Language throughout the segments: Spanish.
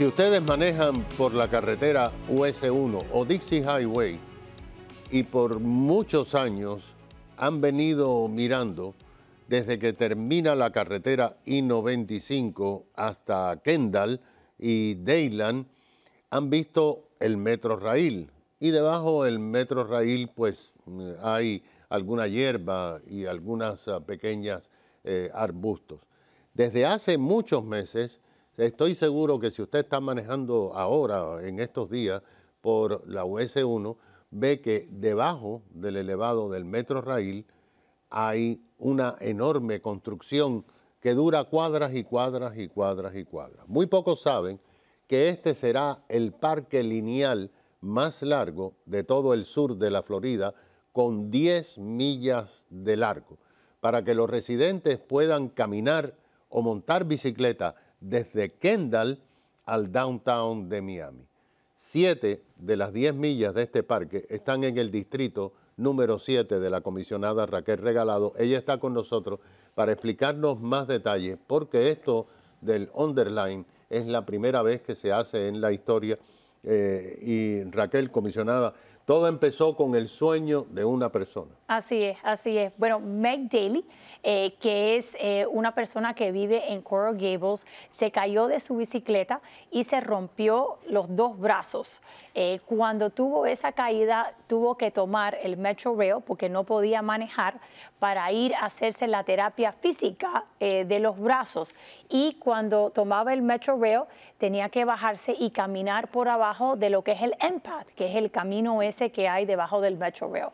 Si ustedes manejan por la carretera US1 o Dixie Highway y por muchos años han venido mirando desde que termina la carretera I-95 hasta Kendall y Dayland, han visto el metro rail Y debajo del metro rail pues hay alguna hierba y algunas ah, pequeñas eh, arbustos. Desde hace muchos meses, Estoy seguro que si usted está manejando ahora, en estos días, por la US1, ve que debajo del elevado del metro rail hay una enorme construcción que dura cuadras y cuadras y cuadras y cuadras. Muy pocos saben que este será el parque lineal más largo de todo el sur de la Florida, con 10 millas de largo, para que los residentes puedan caminar o montar bicicleta desde Kendall al downtown de Miami. Siete de las diez millas de este parque están en el distrito número siete de la comisionada Raquel Regalado. Ella está con nosotros para explicarnos más detalles, porque esto del underline es la primera vez que se hace en la historia. Eh, y Raquel, comisionada, todo empezó con el sueño de una persona. Así es, así es. Bueno, Meg Daly, eh, que es eh, una persona que vive en Coral Gables, se cayó de su bicicleta y se rompió los dos brazos. Eh, cuando tuvo esa caída, tuvo que tomar el Metro Rail porque no podía manejar para ir a hacerse la terapia física de los brazos. Y cuando tomaba el Metro Rail, tenía que bajarse y caminar por abajo de lo que es el Empath, que es el camino ese que hay debajo del Metro Rail.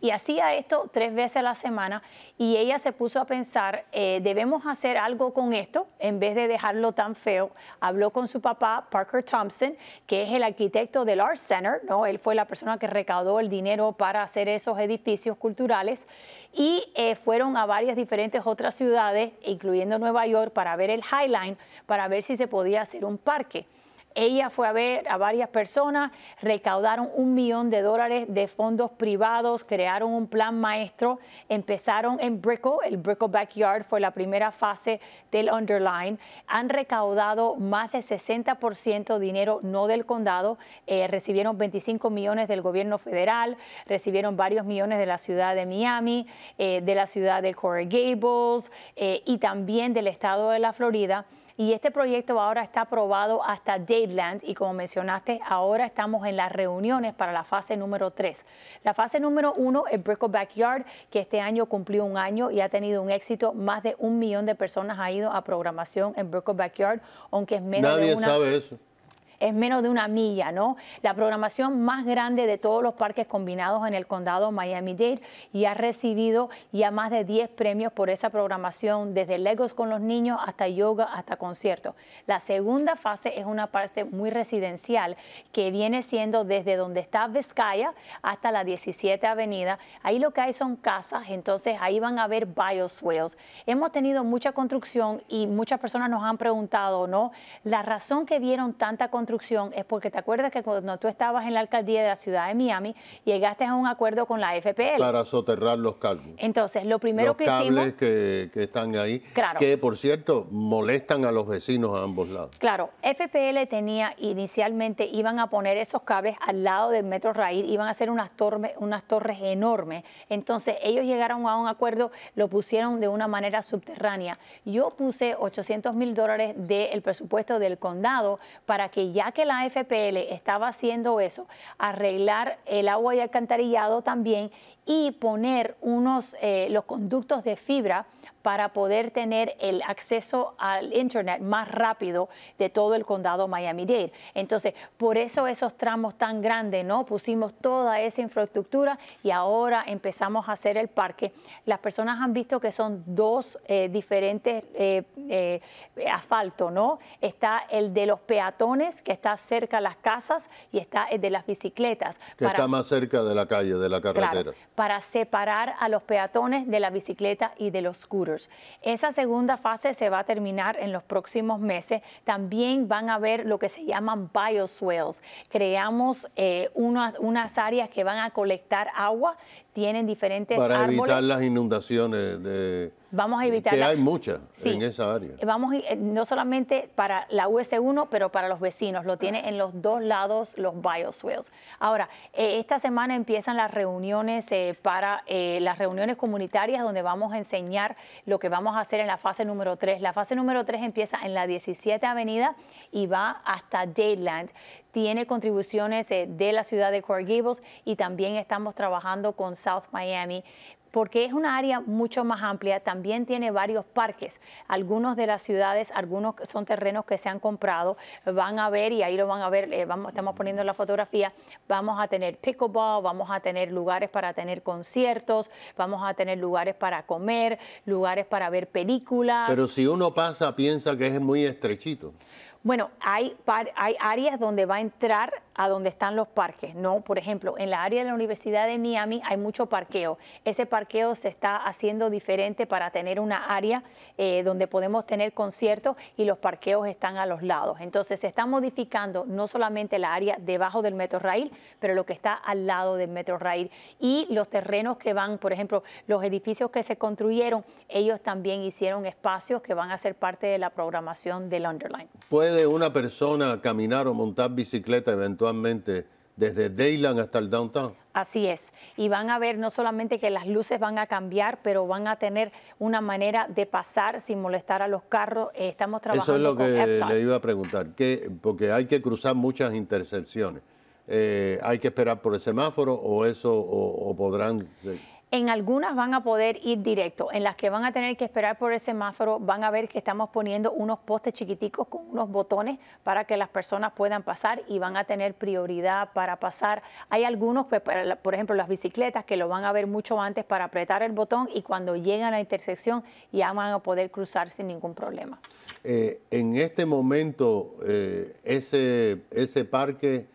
Y hacía esto tres veces a la semana y ella se puso a pensar, eh, debemos hacer algo con esto en vez de dejarlo tan feo. Habló con su papá, Parker Thompson, que es el arquitecto del Art Center, ¿no? Él fue la persona que recaudó el dinero para hacer esos edificios culturales y eh, fueron a varias diferentes otras ciudades, incluyendo Nueva York, para ver el High Line, para ver si se podía hacer un parque. Ella fue a ver a varias personas, recaudaron un millón de dólares de fondos privados, crearon un plan maestro, empezaron en Brickle. el Brickle Backyard fue la primera fase del Underline, han recaudado más de 60% dinero no del condado, eh, recibieron 25 millones del gobierno federal, recibieron varios millones de la ciudad de Miami, eh, de la ciudad de Coral Gables eh, y también del estado de la Florida. Y este proyecto ahora está aprobado hasta Dateland y como mencionaste, ahora estamos en las reuniones para la fase número 3. La fase número 1 es Brickle Backyard, que este año cumplió un año y ha tenido un éxito. Más de un millón de personas ha ido a programación en Brickle Backyard, aunque es menos Nadie de una... sabe eso es menos de una milla, ¿no? La programación más grande de todos los parques combinados en el condado Miami-Dade y ha recibido ya más de 10 premios por esa programación, desde Legos con los niños hasta yoga, hasta conciertos. La segunda fase es una parte muy residencial que viene siendo desde donde está Vizcaya hasta la 17 Avenida. Ahí lo que hay son casas, entonces ahí van a haber bioswales. Hemos tenido mucha construcción y muchas personas nos han preguntado, ¿no? La razón que vieron tanta construcción es porque te acuerdas que cuando tú estabas en la alcaldía de la ciudad de Miami, llegaste a un acuerdo con la FPL. Para soterrar los cálculos. Entonces, lo primero que cables que, están ahí, que por cierto, molestan a los vecinos a ambos lados. Claro, FPL tenía inicialmente, iban a poner esos cables al lado del Metro Raíl, iban a hacer unas, unas torres enormes. Entonces, ellos llegaron a un acuerdo, lo pusieron de una manera subterránea. Yo puse 800 mil dólares del presupuesto del condado para que ya ya que la FPL estaba haciendo eso, arreglar el agua y alcantarillado también y poner unos, eh, los conductos de fibra para poder tener el acceso al Internet más rápido de todo el condado Miami-Dade. Entonces, por eso esos tramos tan grandes, ¿no? Pusimos toda esa infraestructura y ahora empezamos a hacer el parque. Las personas han visto que son dos eh, diferentes eh, asfalto, ¿no? Está el de los peatones, que está cerca de las casas, y está el de las bicicletas. Que está más cerca de la calle, de la carretera para separar a los peatones de la bicicleta y de los scooters. Esa segunda fase se va a terminar en los próximos meses. También van a ver lo que se llaman bioswales. Creamos eh, unas, áreas que van a colectar agua, tienen diferentes para evitar las inundaciones de Vamos a evitar. Eh, que hay muchas en esa área. Eh, vamos eh, no solamente para la US1, pero para los vecinos. Lo tiene en los dos lados los bioswales. Ahora, esta semana empiezan las reuniones para las reuniones comunitarias donde vamos a enseñar lo que vamos a hacer en la fase número 3. La fase número 3 empieza en la 17 Avenida y va hasta Dayland tiene contribuciones de la ciudad de Coral Gables y también estamos trabajando con South Miami porque es una área mucho más amplia, también tiene varios parques, algunos de las ciudades, algunos son terrenos que se han comprado, van a ver, y ahí lo van a ver, eh, vamos, estamos poniendo la fotografía, vamos a tener pickleball, vamos a tener lugares para tener conciertos, vamos a tener lugares para comer, lugares para ver películas. Pero si uno pasa, piensa que es muy estrechito. Bueno, hay, hay áreas donde va a entrar a donde están los parques, ¿no? Por ejemplo, en la área de la Universidad de Miami hay mucho parqueo. Ese parqueo se está haciendo diferente para tener una área eh, donde podemos tener conciertos y los parqueos están a los lados. Entonces se está modificando no solamente la área debajo del metro rail, pero lo que está al lado del metro rail y los terrenos que van, por ejemplo, los edificios que se construyeron, ellos también hicieron espacios que van a ser parte de la programación del Underline. ¿Puede una persona caminar o montar bicicleta eventualmente? desde Dayland hasta el downtown. Así es. Y van a ver no solamente que las luces van a cambiar, pero van a tener una manera de pasar sin molestar a los carros. estamos trabajando. Eso es lo que le iba a preguntar, porque hay que cruzar muchas intersecciones. Eh, ¿Hay que esperar por el semáforo o eso o, podrán... En algunas van a poder ir directo, en las que van a tener que esperar por el semáforo, van a ver que estamos poniendo unos postes chiquiticos con unos botones para que las personas puedan pasar y van a tener prioridad para pasar. Hay algunos, pues, por ejemplo, las bicicletas que lo van a ver mucho antes para apretar el botón y cuando llegan a la intersección ya van a poder cruzar sin ningún problema. Eh, en este momento, eh, ese, ese parque,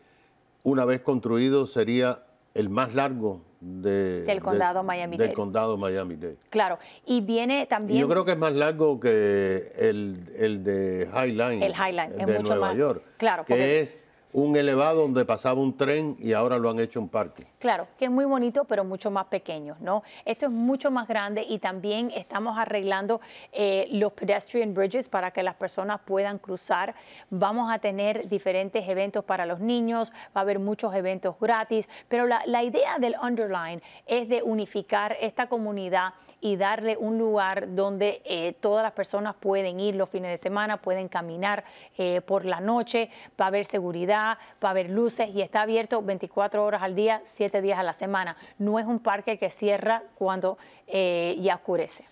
una vez construido, sería el más largo del condado miami condado miami Claro, y viene también... yo creo que es más largo que el, de Highline. El de es mucho Nueva más. York. Claro. Que es un elevado donde pasaba un tren y ahora lo han hecho un parque. Claro, que es muy bonito, pero mucho más pequeño, ¿no? Esto es mucho más grande y también estamos arreglando eh, los pedestrian bridges para que las personas puedan cruzar. Vamos a tener diferentes eventos para los niños, va a haber muchos eventos gratis, pero la, idea del underline es de unificar esta comunidad y darle un lugar donde eh, todas las personas pueden ir los fines de semana, pueden caminar eh, por la noche, va a haber seguridad, va a haber luces y está abierto 24 horas al día, días a la semana. No es un parque que cierra cuando eh, ya oscurece.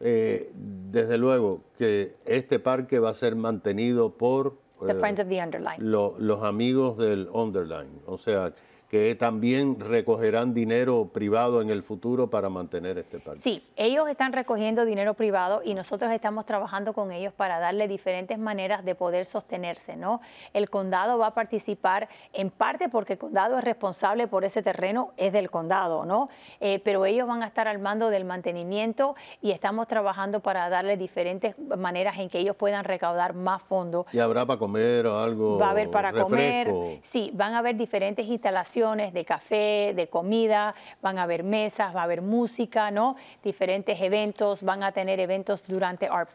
Eh, desde luego que este parque va a ser mantenido por... Eh, los amigos del Underline. O sea, que también recogerán dinero privado en el futuro para mantener este parque. Sí, ellos están recogiendo dinero privado y nosotros estamos trabajando con ellos para darle diferentes maneras de poder sostenerse, ¿no? El condado va a participar en parte porque el condado es responsable por ese terreno, es del condado, ¿no? Eh, pero ellos van a estar al mando del mantenimiento y estamos trabajando para darle diferentes maneras en que ellos puedan recaudar más fondos. ¿Y habrá para comer o algo? Va a haber para comer, sí, van a haber diferentes instalaciones de café, de comida, van a haber mesas, va a haber música, ¿no? Diferentes eventos, van a tener eventos durante Art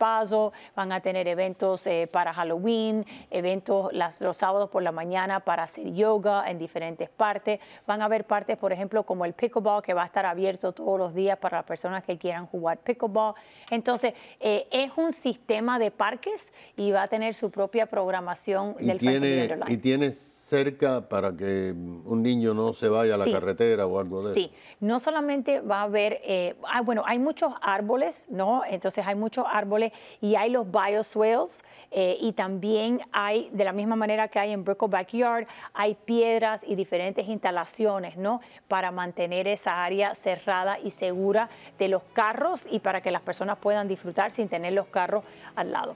van a tener eventos eh, para Halloween, eventos los sábados por la mañana para hacer yoga en diferentes partes. Van a haber partes, por ejemplo, como el pickleball, que va a estar abierto todos los días para las personas que quieran jugar pickleball. Entonces, eh, es un sistema de parques y va a tener su propia programación y del tiene, Y tiene cerca para que un no se vaya a la carretera o algo de no solamente va a haber, eh, ah, bueno, hay muchos árboles, ¿no? Entonces hay muchos árboles y hay los bioswales eh, y también hay, de la misma manera que hay en Brickle Backyard, hay piedras y diferentes instalaciones, ¿no? Para mantener esa área cerrada y segura de los carros y para que las personas puedan disfrutar sin tener los carros al lado.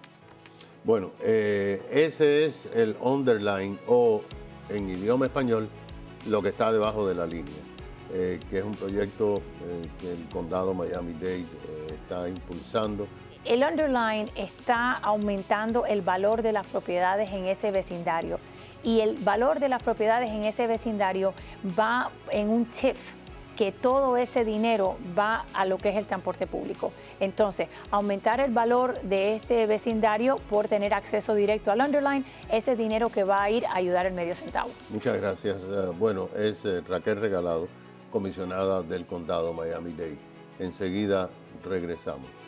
Bueno, eh, ese es el underline o en idioma español lo que está debajo de la línea, eh, que es un proyecto eh, que el condado Miami-Dade eh, está impulsando. El underline está aumentando el valor de las propiedades en ese vecindario y el valor de las propiedades en ese vecindario va en un TIF, que todo ese dinero va a lo que es el transporte público. Entonces, aumentar el valor de este vecindario por tener acceso directo al underline, ese dinero que va a ir a ayudar el medio centavo. Muchas gracias. Eh, bueno, es eh, Raquel Regalado, comisionada del Condado Miami-Dade. Enseguida regresamos.